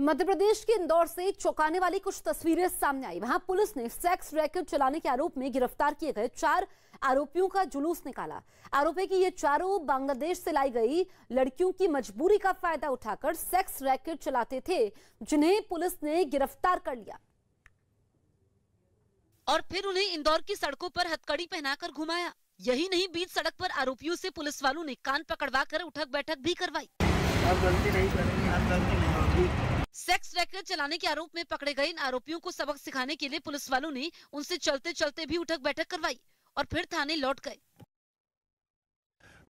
मध्य प्रदेश के इंदौर से चौंकाने वाली कुछ तस्वीरें सामने आई वहां पुलिस ने सेक्स रैकेट चलाने के आरोप में गिरफ्तार किए गए चार आरोपियों का जुलूस निकाला आरोप है कि ये चारों बांग्लादेश से लाई गई लड़कियों की मजबूरी का फायदा उठाकर सेक्स रैकेट चलाते थे जिन्हें पुलिस ने गिरफ्तार कर लिया और फिर उन्हें इंदौर की सड़कों पर हथकड़ी पहनाकर घुमाया यही नहीं बीच सड़क पर आरोपियों से पुलिस वालों ने कान पकड़वा कर उठक बैठक भी करवाई गलती नहीं करेंगे सेक्स रैकेट चलाने के आरोप में पकड़े गए इन आरोपियों को सबक सिखाने के लिए पुलिस वालों ने उनसे चलते चलते भी उठक बैठक करवाई और फिर थाने लौट गए